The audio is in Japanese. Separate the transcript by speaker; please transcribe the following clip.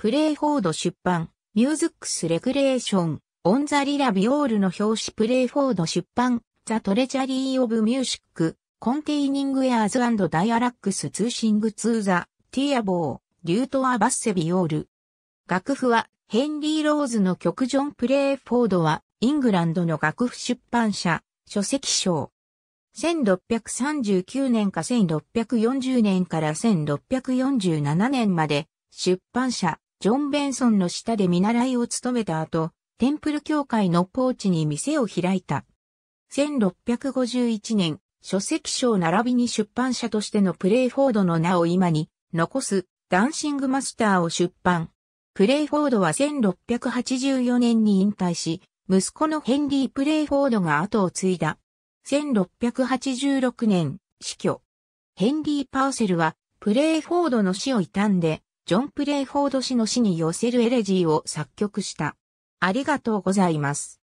Speaker 1: プレイフォード出版、ミューズックスレクレーション、オンザリラビオールの
Speaker 2: 表紙プレイフォード出版、ザトレジャリーオブミュージック、コンテイニングエアーズダイアラックスツーシングツーザ、ティアボー、リュートア・バッセビオール。楽譜は、ヘンリー・ローズの曲ジョン・プレイフォードは、イングランドの楽譜出版社、書籍賞。1639年か1640年から1647年まで、出版社、ジョン・ベンソンの下で見習いを務めた後、テンプル教会のポーチに店を開いた。1651年、書籍賞並びに出版社としてのプレイフォードの名を今に残すダンシングマスターを出版。プレイフォードは1684年に引退し、息子のヘンリー・プレイフォードが後を継いだ。1686年、死去。ヘンリー・パーセルは、プレイフォードの死を悼んで、ジョン・プレイフォード氏
Speaker 1: の死に寄せるエレジーを作曲した。ありがとうございます。